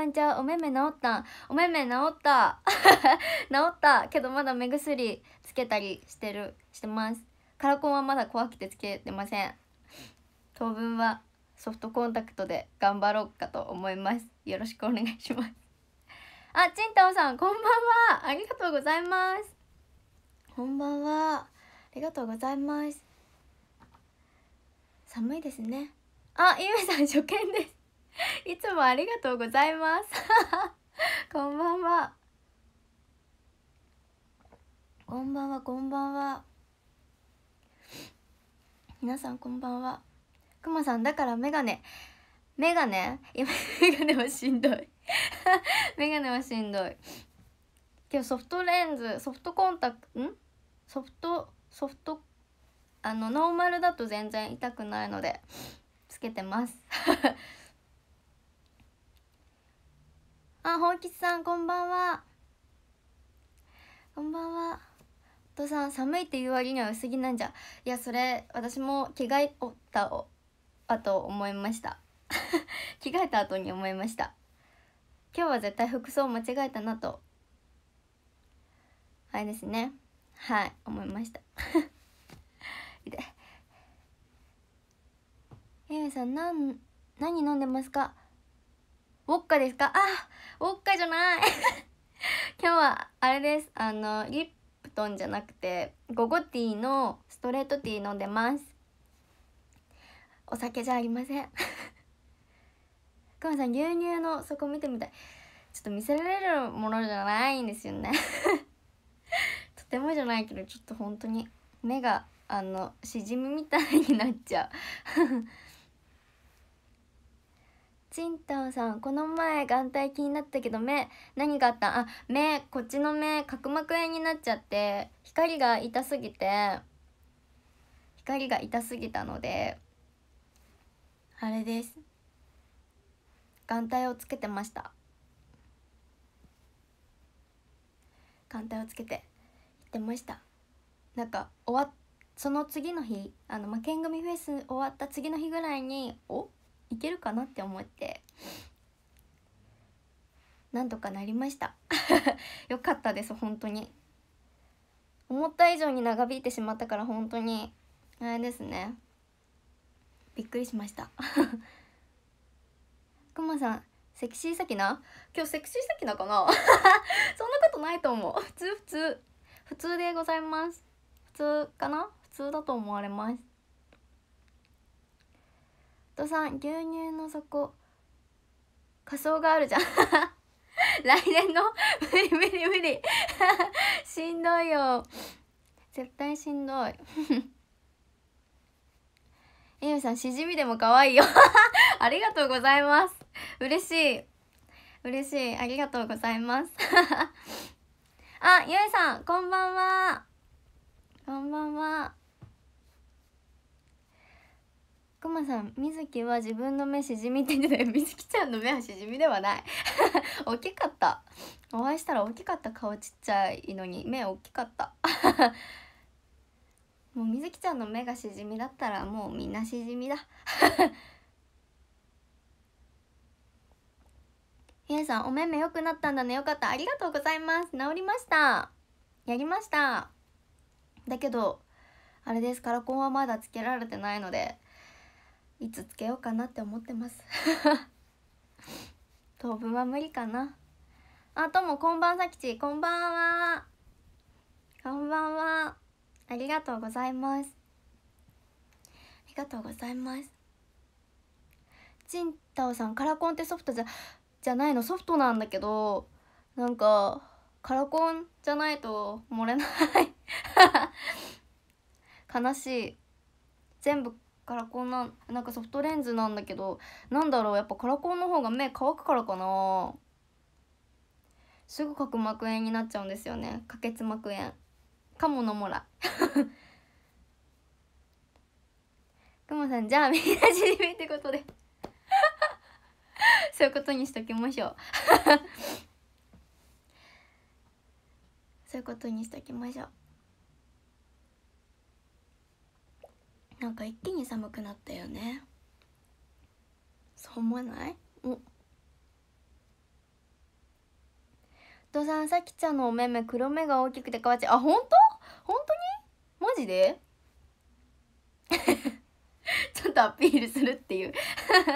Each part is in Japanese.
ワンちゃんお目目治ったお目目治った 治ったけどまだ目薬つけたりしてるしてますカラコンはまだ怖くてつけてません当分はソフトコンタクトで頑張ろうかと思いますよろしくお願いしますあちんたおさんこんばんはありがとうございますこんばんはありがとうございます寒いですねあゆめさん初見です いつもありがとうございます こんばんはこんばんはこんばんは皆さんこんばんはくまさんだからメガネメガネいや メガネはしんどいメガネはしんどい今日ソフトレンズソフトコンタクトんソフトソフトあのノーマルだと全然痛くないのでつけてますあ、ほうきさん、こんばんは。こんばんは。お父さん、寒いって言う割には薄着なんじゃ。いや、それ、私も着替えおったお、あと思いました。着替えた後に思いました。今日は絶対服装間違えたなと。あれですね。はい、思いました。ゆめさん、なん、何飲んでますかウォッカですかあウォッカじゃない 今日はあれですあのリプトンじゃなくてゴゴティーのストレートティー飲んでますお酒じゃありません 熊さん牛乳のそこ見てみたいちょっと見せられるものじゃないんですよね とてもじゃないけどちょっと本当に目があのしじみみたいになっちゃうちんたんさんこの前眼帯気になったけど目何があったあ目こっちの目角膜炎になっちゃって光が痛すぎて光が痛すぎたのであれです眼帯をつけてました眼帯をつけて行ってましたなんか終わっ、その次の日あの魔剣組フェス終わった次の日ぐらいにおいけるかなって思ってなんとかなりました よかったです本当に思った以上に長引いてしまったから本当にあれですねびっくりしました くまさんセクシーさきな今日セクシーさきなかな そんなことないと思う普通普通普通でございます普通かな普通だと思われますとさん牛乳の底仮装があるじゃん 来年の無理無理無理 しんどいよ絶対しんどいえゆ さんしじみでも可愛いよありがとうございます嬉しい嬉しいありがとうございますあゆえさんこんばんはこんばんはまさんみずきは自分の目しじみって言ってたよみずきちゃんの目はしじみではない 大きかったお会いしたら大きかった顔ちっちゃいのに目大きかった もうみずきちゃんの目がしじみだったらもうみんなしじみだみな さんお目目良くなったんだねよかったありがとうございます治りましたやりましただけどあれですカラコンはまだつけられてないのでいつつけようかなって思ってます 当分は無理かなあともこんばんさきちこんばんはこんばんはありがとうございますありがとうございますちんたおさんカラコンってソフトじゃじゃないのソフトなんだけどなんかカラコンじゃないと漏れない 悲しい全部カラコンなんなんかソフトレンズなんだけどなんだろうやっぱカラコンの方が目乾くからかなすぐ角膜炎になっちゃうんですよね可血膜炎かものもらくまさんじゃあみんなじめってことで そういうことにしときましょう そういうことにしときましょうなんか一気に寒くなったよねそう思わないお父さんさきちゃんのお目目黒目が大きくてかわちあ本当本当にマジで ちょっとアピールするっていう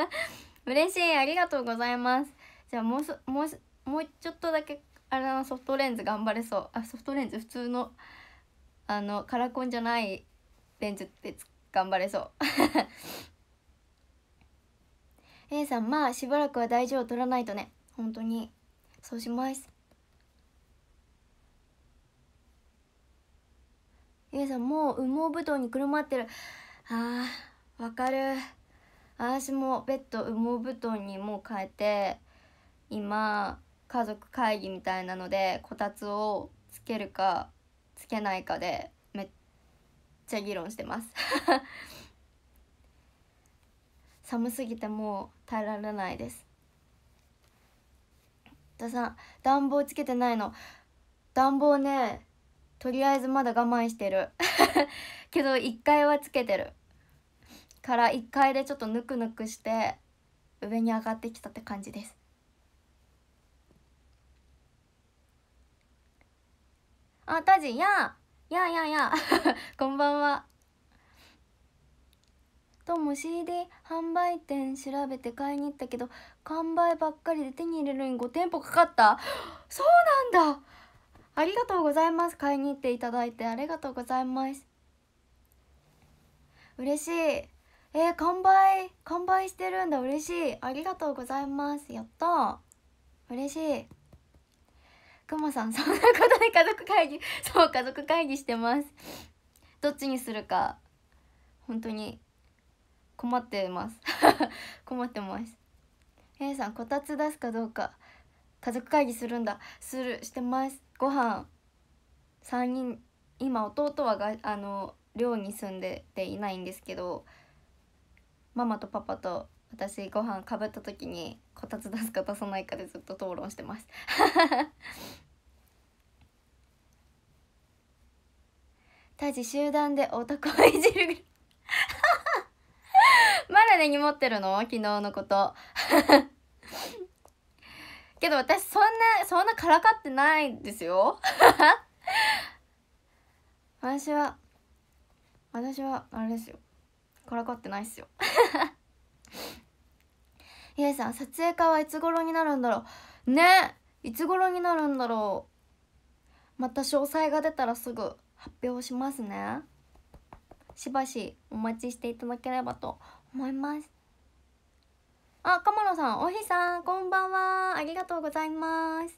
嬉しいありがとうございますじゃあもうすもうもうちょっとだけあれのソフトレンズ頑張れそうあソフトレンズ普通のあのカラコンじゃないレンズって頑張れそう A さんまあしばらくは大事を取らないとね本当にそうします A さんもう羽毛布団にくるまってるあーわかる私もベッド羽毛布団にもう変えて今家族会議みたいなのでこたつをつけるかつけないかでちゃ議論してます 寒すぎてもう耐えられないです田さん暖房つけてないの暖房ねとりあえずまだ我慢してる けど1階はつけてるから1階でちょっとぬくぬくして上に上がってきたって感じですあタジややあやあやあ こんばんはとも CD 販売店調べて買いに行ったけど完売ばっかりで手に入れるに5店舗かかったそうなんだありがとうございます買いに行っていただいてありがとうございます嬉しいえー、完売完売してるんだ嬉しいありがとうございますやった嬉しいくまさんそんなことで家族会議 そう家族会議してますどっちにするか本当に困ってます 困ってます A さんこたつ出すかどうか家族会議するんだするしてますご飯3人今弟はがあの寮に住んでていないんですけどママとパパと私ご飯かぶった時にこたつ出すか出さないかでずっと討論してますタジ 集団で男をいじるまだ根に持ってるの昨日のこと けど私そんなそんなからかってないですよ 私は私はあれですよからかってないっすよひえさん撮影会はいつ頃になるんだろうねいつ頃になるんだろうまた詳細が出たらすぐ発表しますねしばしお待ちしていただければと思いますあ、かまさん、おひさん、こんばんは。ありがとうございます。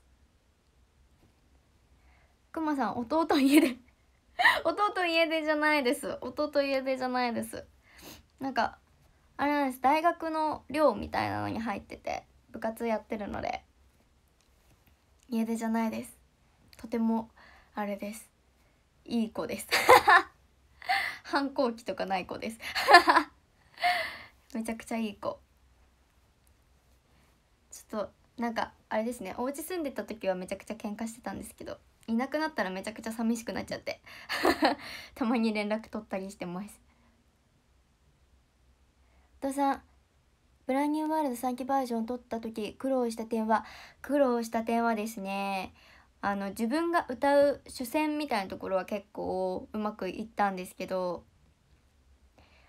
くまさん、弟家で 弟家でじゃないです。弟家でじゃないです。なんか、あれなんです大学の寮みたいなのに入ってて部活やってるので家出じゃないですとてもあれですいい子です 反抗期とかない子です めちゃくちゃいい子ちょっとなんかあれですねお家住んでた時はめちゃくちゃ喧嘩してたんですけどいなくなったらめちゃくちゃ寂しくなっちゃって たまに連絡取ったりしてますさんブランニューワールド3期バージョン撮った時苦労した点は苦労した点はですねあの自分が歌う主戦みたいなところは結構うまくいったんですけど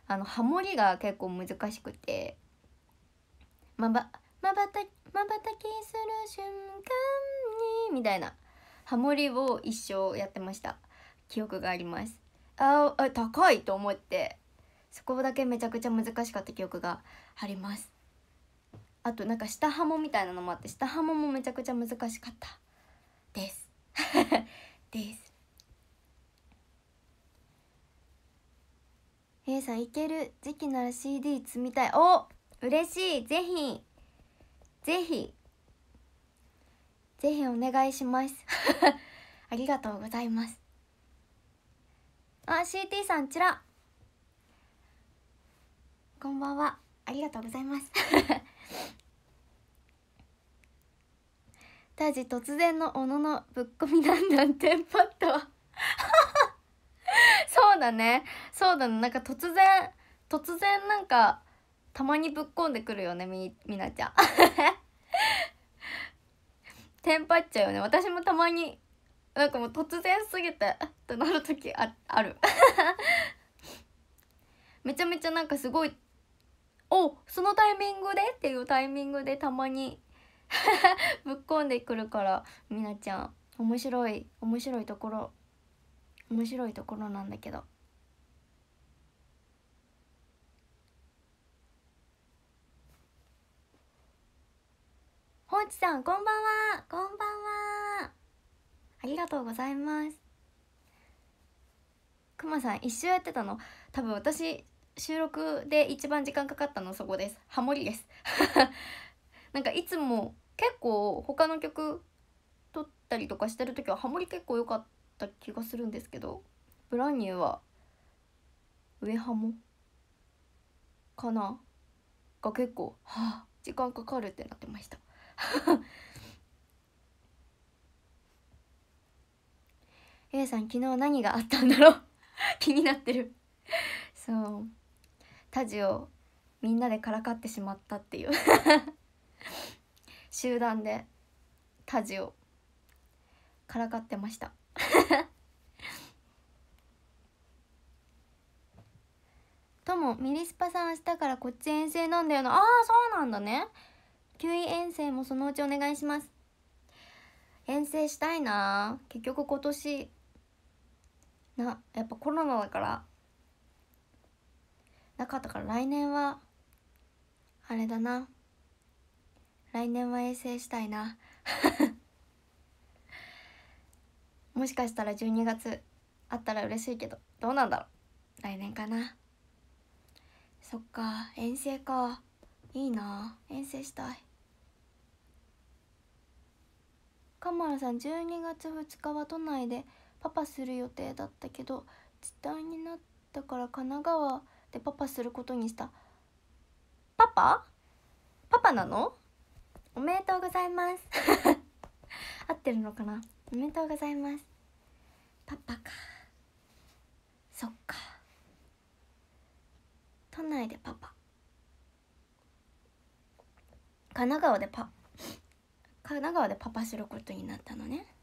あのハモリが結構難しくてまばまばたまばたきする瞬間にみたいなハモリを一生やってました記憶がありますああ高いと思ってそこだけめちゃくちゃ難しかった記憶がありますあとなんか下ハモみたいなのもあって下ハモもめちゃくちゃ難しかったです です A さんいける時期なら CD 積みたいお嬉しいぜひぜひぜひお願いします ありがとうございますあ CT さんちらこんばんはありがとうございますタジ 突然の小野のぶっこみなんだんテンパったわ そうだねそうだねなんか突然突然なんかたまにぶっこんでくるよねみみなちゃん テンパっちゃうよね私もたまになんかもう突然すぎてってなる時ああるめちゃめちゃなんかすごいおそのタイミングでっていうタイミングでたまに ぶっこんでくるからみなちゃん面白い面白いところ面白いところなんだけど。ほうちさんこんばんはこんばんはありがとうございますくまさん一周やってたの多分私収録で一番時間かかったのそこですハモリです なんかいつも結構他の曲撮ったりとかしてる時はハモリ結構良かった気がするんですけどブランニューは上ハモかなが結構はあ時間かかるってなってましたゆう さん昨日何があったんだろう 気になってるそうタジをみんなでからかってしまったっていう 集団でタジをからかってました ともミリスパさん明日からこっち遠征なんだよなああそうなんだね9位遠征もそのうちお願いします遠征したいな結局今年なやっぱコロナだからなかったから来年はあれだな来年は衛星したいな もしかしたら12月あったら嬉しいけどどうなんだろう来年かなそっか遠征かいいな遠征したいカマラさん12月2日は都内でパパする予定だったけど時短になったから神奈川でパパすることにしたパパパパなのおめでとうございます 合ってるのかなおめでとうございますパパかそっか都内でパパ神奈川でパ神奈川でパパすることになったのね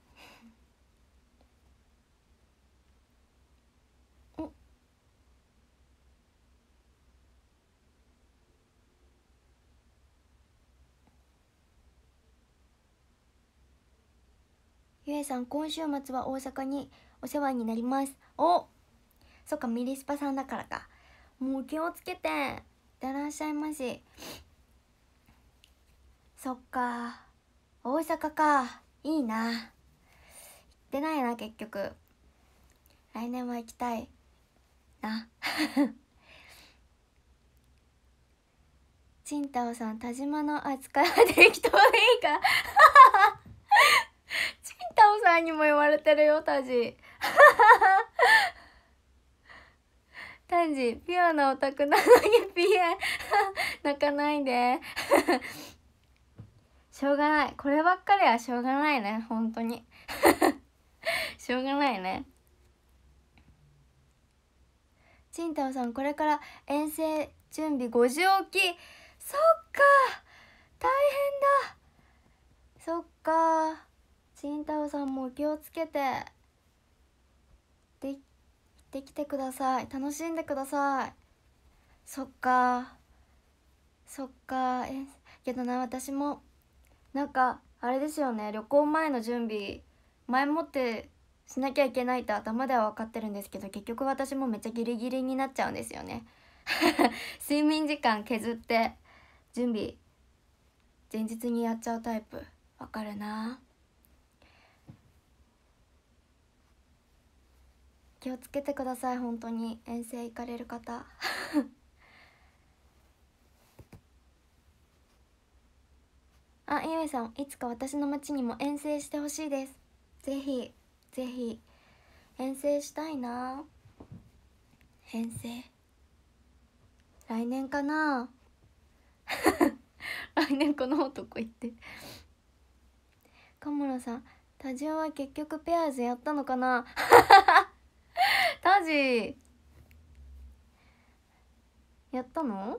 さん今週末は大阪にお世話になりますおそっかミリスパさんだからかもう気をつけていってらっしゃいましそっか大阪かいいな行ってないな結局来年は行きたいなちんたおさん田島の扱いは適当でいいか タオさんにも言われてるよタジ タジピュアなオタクなのに PA 泣かないで しょうがないこればっかりはしょうがないね本当にしょうがないねちんたおさんこれから遠征準備50置きそっか大変だそっか慎太郎さんも気をつけてでできてください楽しんでくださいそっかそっかえけどな私もなんかあれですよね旅行前の準備前もってしなきゃいけないって頭では分かってるんですけど結局私もめっちゃギリギリになっちゃうんですよね 睡眠時間削って準備前日にやっちゃうタイプわかるな気をつけてください本当に遠征行かれる方 あ、ゆめさん、いつか私の町にも遠征してほしいです。ぜひ、ぜひ、遠征したいな遠征。来年かな 来年この男行って。小室さん、多重は結局ペアーズやったのかな タジやったの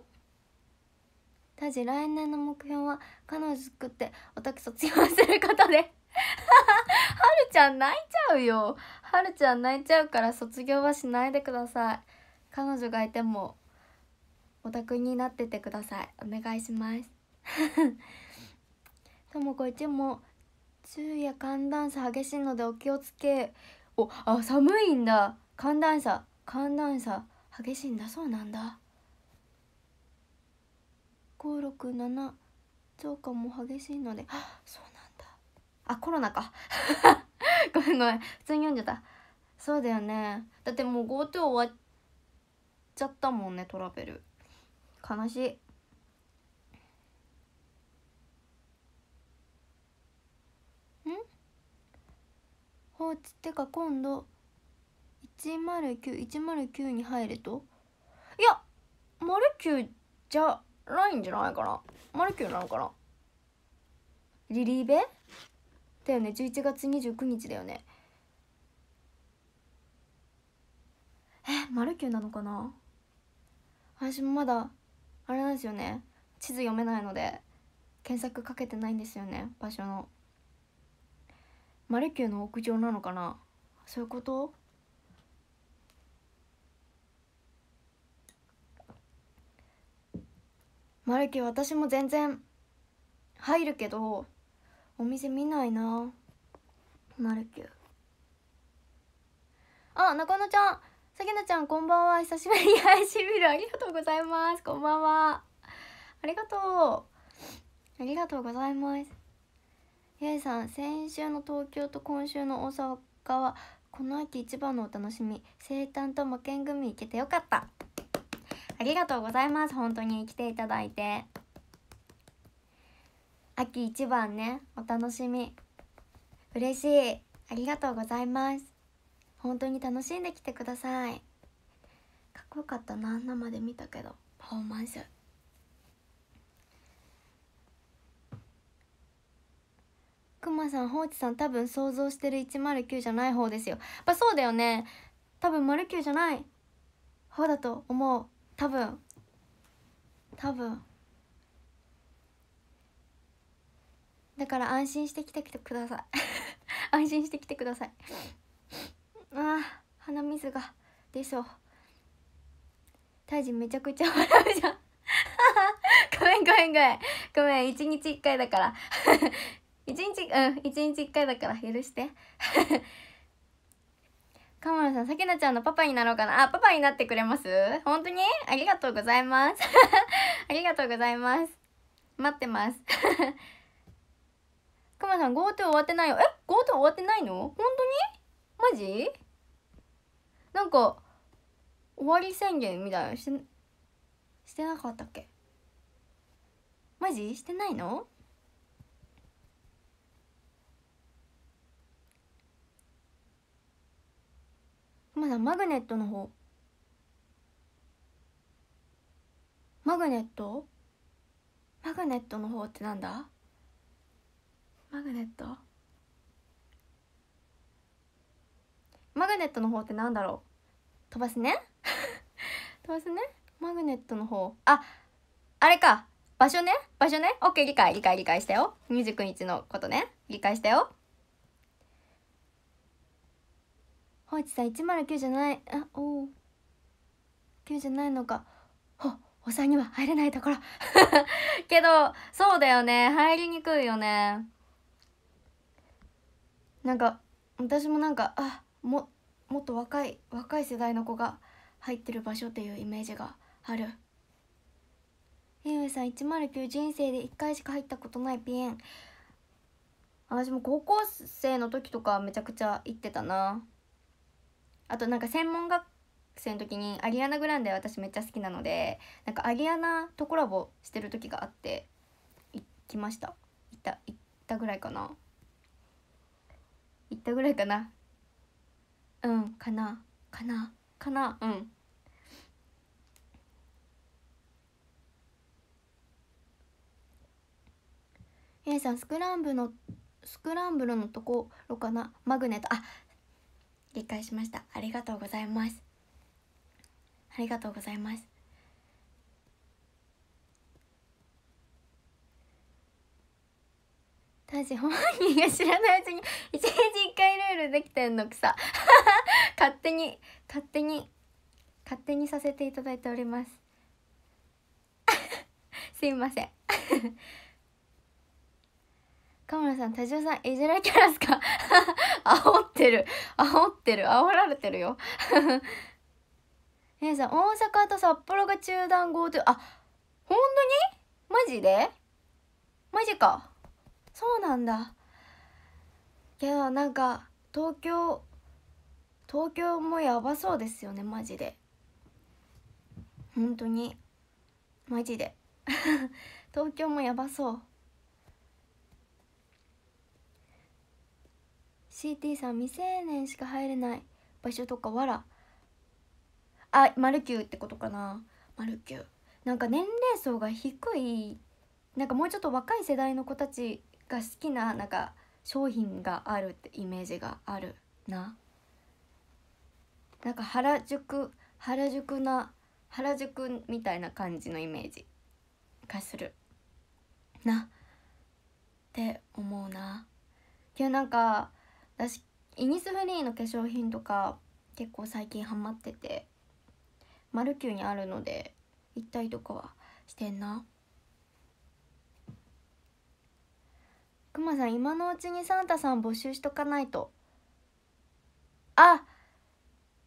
タジ来年の目標は彼女作っておタク卒業することではる ちゃん泣いちゃうよはるちゃん泣いちゃうから卒業はしないでください彼女がいてもオタクになっててくださいお願いします ともこいつも昼夜寒暖差激しいのでお気をつけおあ寒いんだ寒暖差寒暖差激しいんだそうなんだ567増加も激しいのであそうなんだあコロナか ごめんごめん普通に読んじゃったそうだよねだってもう GoTo 終わっちゃったもんねトラベル悲しい放置ってか今度109109に入るといや丸9じゃないんじゃないかな丸9なのかなリリーベだよね11月29日だよねえ丸九なのかな私もまだあれなんですよね地図読めないので検索かけてないんですよね場所の丸九の屋上なのかなそういうことマルキ私も全然入るけどお店見ないなマルキュあ中野ちゃんさきなちゃんこんばんは久しぶりにし信見るありがとうございますこんばんはありがとうありがとうございますゆいさん先週の東京と今週の大阪はこの秋一番のお楽しみ生誕と魔剣組行けてよかったありがとうございます本当に来ていただいて秋一番ねお楽しみ嬉しいありがとうございます本当に楽しんできてくださいかっこよかったな生で見たけどパフォーマンスくまさんうちさん多分想像してる109じゃない方ですよやっぱそうだよね多分丸9じゃない方だと思う多分多分だから安心して来てください 安心して来てくださいああ鼻水がでしょう大臣めちゃくちゃ笑うじゃん ごめんごめんごめんごめん一日一回だから 一日うん一日一回だから許してカモさん、さきなちゃんのパパになろうかな。あ、パパになってくれます本当にありがとうございます。ありがとうございます。待ってます。カモさん、GoTo 終わってないよ。え ?GoTo 終わってないの本当にマジなんか、終わり宣言みたいなして、してなかったっけマジしてないのまだマグネットの方マグネットマグネットの方ってなんだマグネットマグネットの方ってなんだろう飛ばすね 飛ばすねマグネットの方ああれか場所ね場所ねオッケー理解理解理解したよ29日のことね理解したよほいちさん109じゃないあおお9じゃないのかおおんには入れないところ けどそうだよね入りにくいよねなんか私もなんかあももっと若い若い世代の子が入ってる場所っていうイメージがあるゆうさん109人生で1回しか入ったことないピエン私も高校生の時とかめちゃくちゃ行ってたなあとなんか専門学生の時にアリアナ・グランデ私めっちゃ好きなのでなんかアリアナとコラボしてる時があって行きました行った行ったぐらいかな行ったぐらいかなうんかなかなかなうんえさんスクランブルのスクランブルのところかなマグネットあ理解しましたありがとうございますありがとうございますたし本人が知らないうちに一日一回ルールできてんのくさ 勝手に勝手に勝手にさせていただいております すいませんカムさん、田島さん、いじらキャラっすか 煽ってる。煽ってる。煽られてるよ。姉 さん、大阪と札幌が中断 GoTo。あ、本当にマジでマジか。そうなんだ。けど、なんか、東京、東京もやばそうですよね、マジで。本当に。マジで。東京もやばそう。CT さん未成年しか入れない場所とかわらあマルキューってことかなマルキューなんか年齢層が低いなんかもうちょっと若い世代の子たちが好きななんか商品があるってイメージがあるななんか原宿原宿な原宿みたいな感じのイメージがするなって思うな今日なんか私イニスフリーの化粧品とか結構最近ハマっててマルキューにあるので行ったりとかはしてんなくまさん今のうちにサンタさん募集しとかないとあ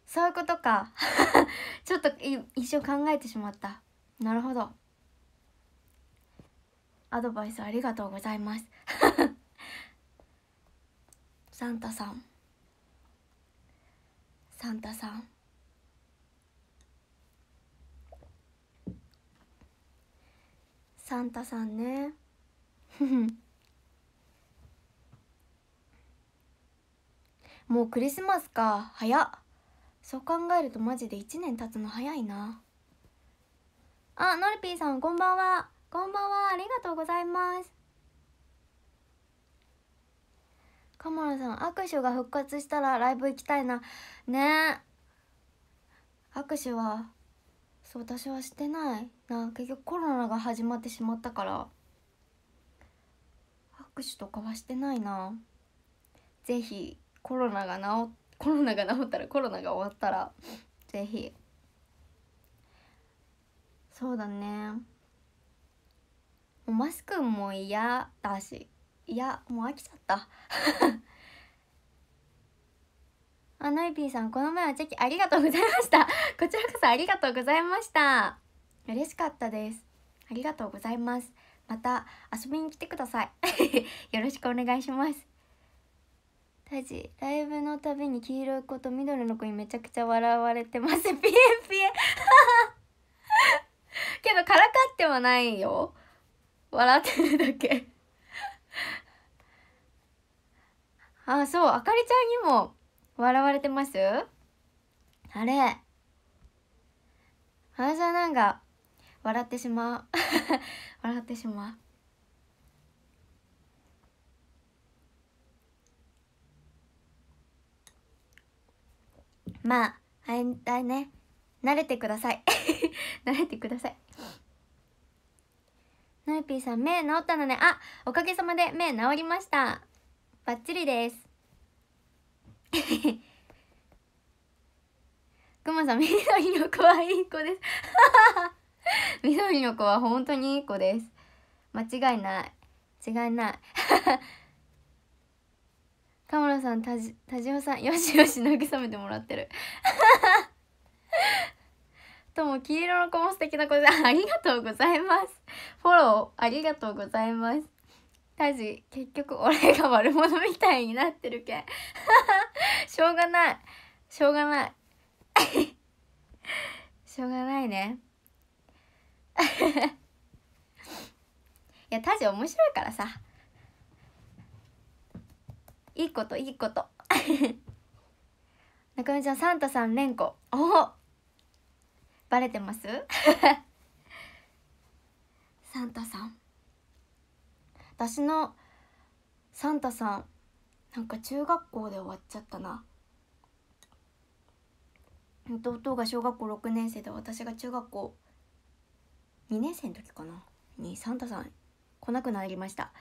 そういうことか ちょっと一瞬考えてしまったなるほどアドバイスありがとうございます サンタさんサンタさんサンタさんね もうクリスマスか早っそう考えるとマジで1年経つの早いなあのりぴーさんこんばんはこんばんはありがとうございますカモラさん握手が復活したらライブ行きたいなねえ握手はそう私はしてないな結局コロナが始まってしまったから握手とかはしてないなぜひコロナが治コロナが治ったらコロナが終わったらぜひそうだねマスクも嫌だしいやもう飽きちゃった あナイピーさんこの前はチェキありがとうございました こちらこそありがとうございました嬉しかったですありがとうございますまた遊びに来てください よろしくお願いしますタジライブのたびに黄色い子と緑の子にめちゃくちゃ笑われてますピエピエけどからかってはないよ笑ってるだけあそうあかりちゃんにも笑われてますあれあじゃなんか笑ってしまう 笑ってしまうまあい反いね慣れてください 慣れてくださいナイピーさん目治ったのねあおかげさまで目治りましたバッチリです くまさん緑の子はいい子です 緑の子は本当にいい子です間違いない違いないカモラさん田島さんよしよし慰めてもらってる とも黄色の子も素敵な子でありがとうございますフォローありがとうございますタジ結局俺が悪者みたいになってるけん しょうがないしょうがない しょうがないね いやタジ面白いからさいいこといいこと中身ちゃんサンタさん連呼おバレてますサンタさん私のサンタさんなんか中学校で終わっちゃったな弟が小学校6年生で私が中学校2年生の時かなにサンタさん来なくなりました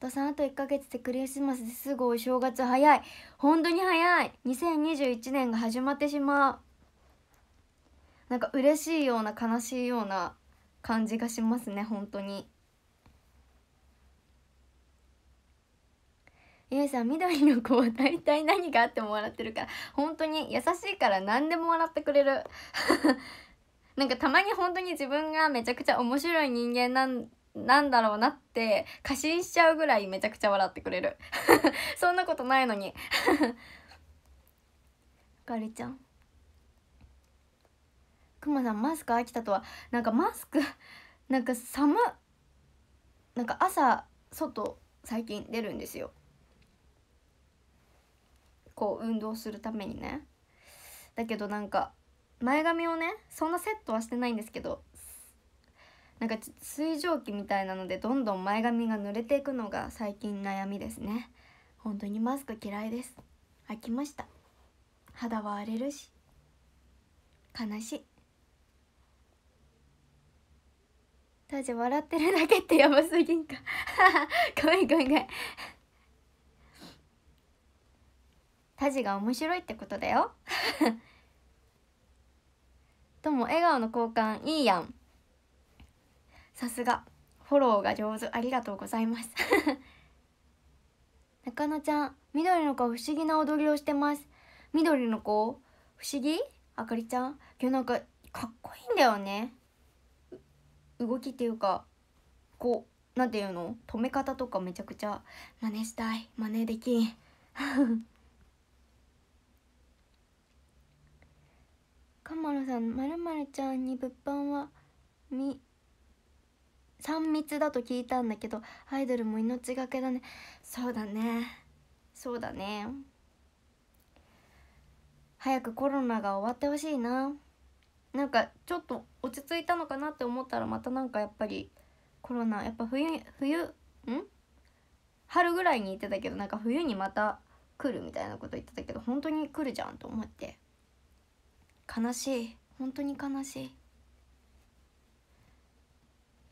父さんあと1ヶ月でクリスマスですごい正月早い本当に早い2021年が始まってしまうなんか嬉しいような悲しいような感じがしますね本当にゆいさん緑の子は大体何があっても笑ってるから本当に優しいから何でも笑ってくれる なんかたまに本当に自分がめちゃくちゃ面白い人間なんなんだろうなって過信しちゃうぐらいめちゃくちゃ笑ってくれる そんなことないのにあかりちゃんくまさんマスク飽きたとはなんかマスク なんか寒なんか朝外最近出るんですよこう運動するためにねだけどなんか前髪をねそんなセットはしてないんですけどなんか水蒸気みたいなのでどんどん前髪が濡れていくのが最近悩みですね本当にマスク嫌いです飽きました肌は荒れるし悲しい当時笑ってるだけってやばすぎんか ごめんごめんごめんタジが面白いってことだよ とも笑顔の交換いいやんさすがフォローが上手ありがとうございます 中野ちゃん緑の子不思議な踊りをしてます緑の子不思議あかりちゃん今日なんかかっこいいんだよね動きっていうかこう何ていうの止め方とかめちゃくちゃ真似したい真似できん カマロさん「まるちゃんに物販はみ3密だと聞いたんだけどアイドルも命がけだねそうだねそうだね早くコロナが終わってほしいななんかちょっと落ち着いたのかなって思ったらまたなんかやっぱりコロナやっぱ冬冬ん春ぐらいに言ってたけどなんか冬にまた来るみたいなこと言ってたけど本当に来るじゃんと思って悲しい本当に悲しい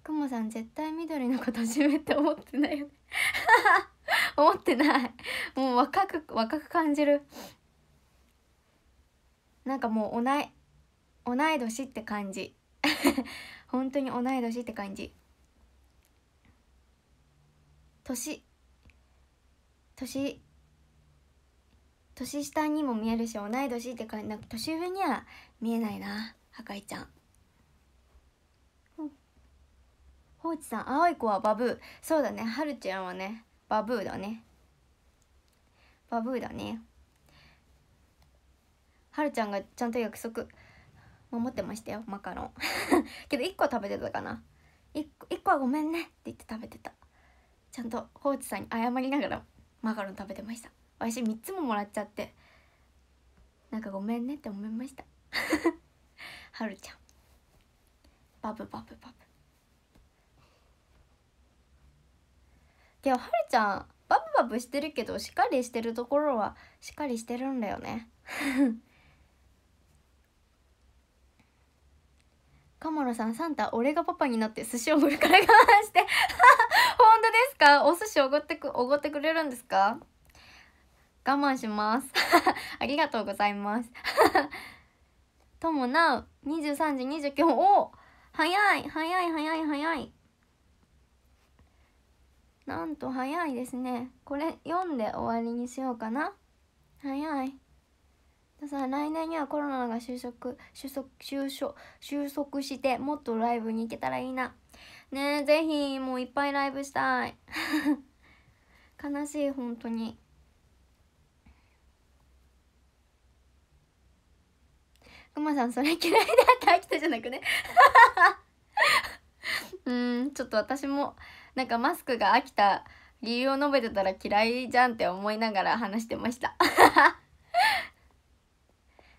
くまさん絶対緑のこと初めて思ってないよね 思ってないもう若く若く感じるなんかもうおない同い年って感じ 本当に同い年って感じ年年年下にも見えるし同い年って感じなんか年上には見えないなはかいちゃんほうちさん青い子はバブーそうだねはるちゃんはねバブーだねバブーだねはるちゃんがちゃんと約束守ってましたよマカロン けど1個食べてたかな 1, 個1個はごめんねって言って食べてたちゃんとコーチさんに謝りながらマカロン食べてました私3つももらっちゃってなんかごめんねって思いました はるちゃんバブバブバブでもはるちゃんバブバブしてるけどしっかりしてるところはしっかりしてるんだよね鴨野さんサンタ俺がパパになって寿司おごるから我慢して 本当ですかお寿司おごってくおごってくれるんですか我慢します ありがとうございます ともなう23時29分お早い早い早い早いなんと早いですねこれ読んで終わりにしようかな早いでさ来年にはコロナが収束収束収束収束してもっとライブに行けたらいいなねえぜひもういっぱいライブしたい 悲しい本当にくまさんそれ嫌いだって飽きたじゃなくね うんちょっと私もなんかマスクが飽きた理由を述べてたら嫌いじゃんって思いながら話してました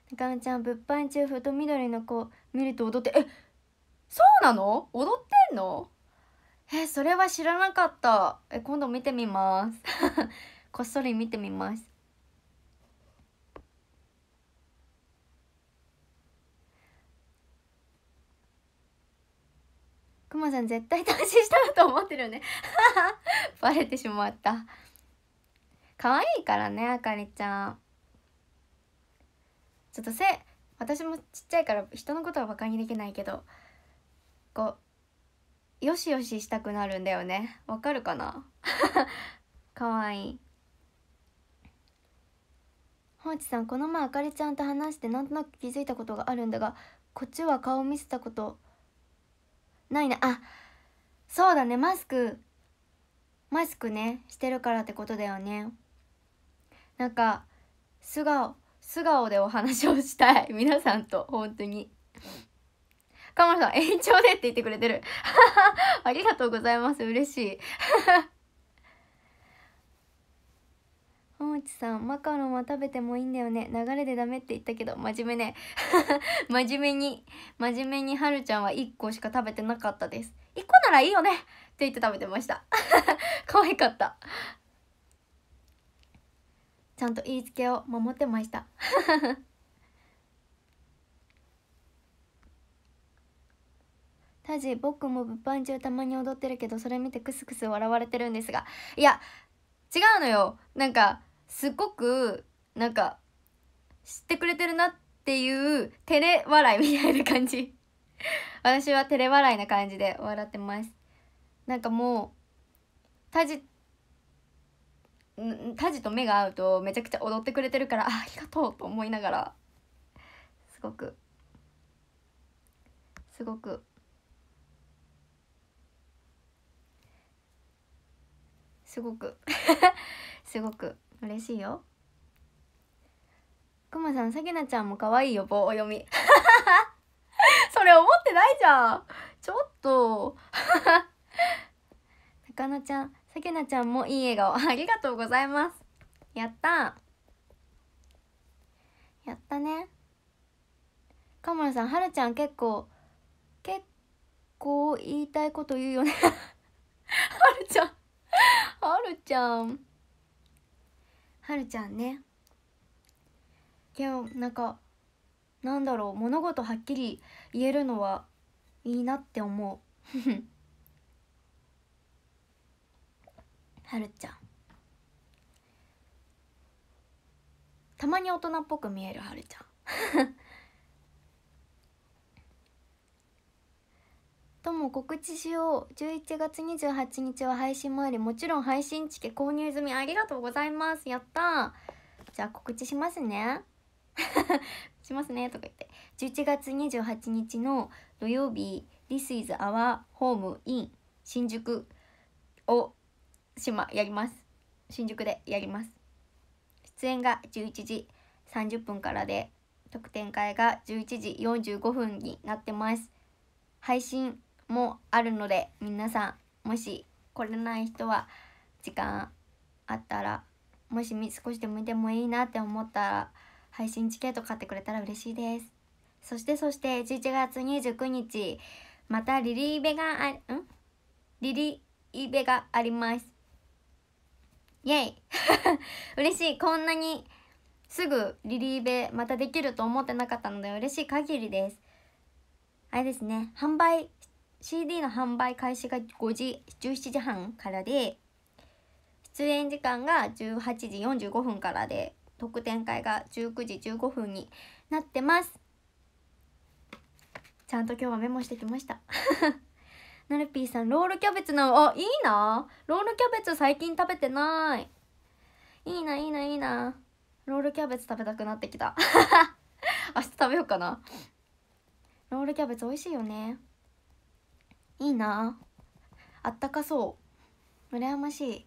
中野ちゃん物販中ふと緑の子見ると踊ってえそうなの踊ってんのえそれは知らなかったえ今度見てみます こっそり見てみますくまさん絶対単身したと思ってるよね バレてしまった可愛いからねあかりちゃんちょっと背私もちっちゃいから人のことはバカにできないけどこうよしよししたくなるんだよねわかるかな かわいいほうちさんこの前あかりちゃんと話してなんとなく気づいたことがあるんだがこっちは顔見せたことないなあそうだねマスクマスクねしてるからってことだよねなんか素顔素顔でお話をしたい 皆さんと本当にカモさん延長でって言ってくれてる ありがとうございます嬉しいもちさんマカロンは食べてもいいんだよね流れでダメって言ったけど真面目ね 真面目に真面目にはるちゃんは1個しか食べてなかったです1個ならいいよねって言って食べてました可愛かったちゃんと言いつけを守ってました タジ僕も物販中たまに踊ってるけどそれ見てクスクス笑われてるんですがいや違うのよなんかすっごくなんか知ってくれてるなっていう照れ笑いみたいな感じ 私は照れ笑いな感じで笑ってますなんかもうタジタジと目が合うとめちゃくちゃ踊ってくれてるからあありがとうと思いながらすごくすごくすごく すごく嬉しいよくまさんさきなちゃんも可愛いよ棒お読み それ思ってないじゃんちょっとかなちゃんさけなちゃんもいい笑顔。ありがとうございます。やったやったね。カモラさん、はるちゃん結構、結構言いたいこと言うよねはるちゃんはるちゃん。はるちゃんね。今日なんか、なんだろう、物事はっきり言えるのはいいなって思う。はるちゃんたまに大人っぽく見えるはるちゃん とも告知しよう11月28日は配信もありもちろん配信チケ購入済みありがとうございますやったじゃあ告知しますね しますねとか言って11月28日の土曜日 This is our home in 新宿を島やります新宿でやります出演が11時30分からで特典会が11時45分になってます配信もあるので皆さんもし来れない人は時間あったらもし少しでもてもいいなって思ったら配信チケット買ってくれたら嬉しいですそしてそして11月29日またリリーベがあんリリーベがありますイェイ 嬉しいこんなにすぐリリーベまたできると思ってなかったので嬉しい限りですあれですね販売 CD の販売開始が5時17時半からで出演時間が18時45分からで特典会が19時15分になってますちゃんと今日はメモしてきました なるぴーさんロールキャベツのあいいなロールキャベツ最近食べてないいいないいないいなロールキャベツ食べたくなってきた 明日食べようかなロールキャベツ美味しいよねいいなあったかそう羨ましい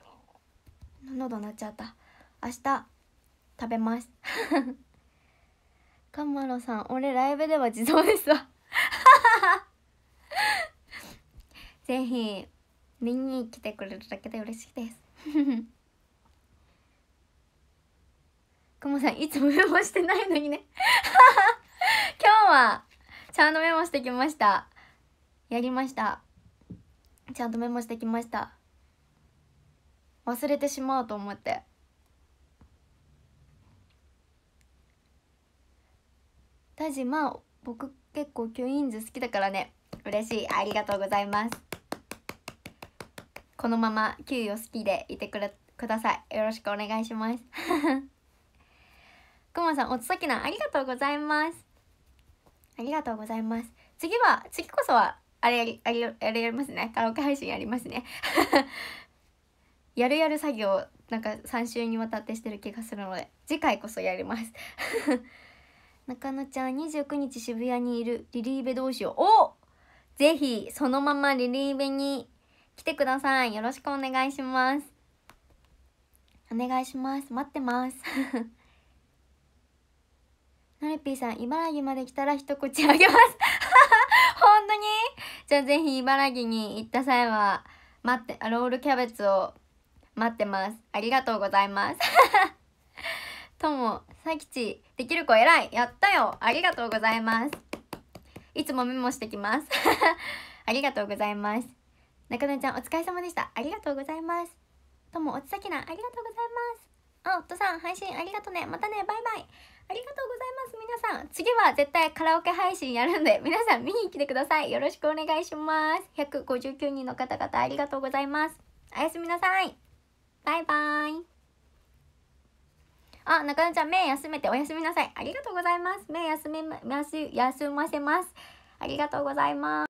喉鳴っちゃった明日食べます カンマロさん俺ライブでは自動ですわぜひ見に来てくれるだけで嬉しいです くもさんいつもメモしてないのにね 今日はちゃんとメモしてきましたやりましたちゃんとメモしてきました忘れてしまうと思って田島僕結構キュインズ好きだからね嬉しいありがとうございますこのまま給与好きでいてくれくださいよろしくお願いします くまさんおつさきなありがとうございますありがとうございます次は次こそはあれやりあれあれやりますねカラオケ配信やりますね やるやる作業なんか3週にわたってしてる気がするので次回こそやります 中野ちゃん29日渋谷にいるリリーベどうしようおぜひそのままリリーベに来てくださいよろしくお願いしますお願いします待ってますなれぴーさん茨城まで来たら一口あげます 本当にじゃあぜひ茨城に行った際は待ってロールキャベツを待ってますありがとうございます ともさきちできる子偉いやったよありがとうございますいつもメモしてきます ありがとうございます中野ちゃんお疲れ様でしたありがとうございますともおつさきなありがとうございますあお父さん配信ありがとねまたねバイバイありがとうございます皆さん次は絶対カラオケ配信やるんで皆さん見に来てくださいよろしくお願いします159人の方々ありがとうございますおやすみなさいバイバイあ、中野ちゃん、目休めておやすみなさい。ありがとうございます。目休め、休、休ませます。ありがとうございます。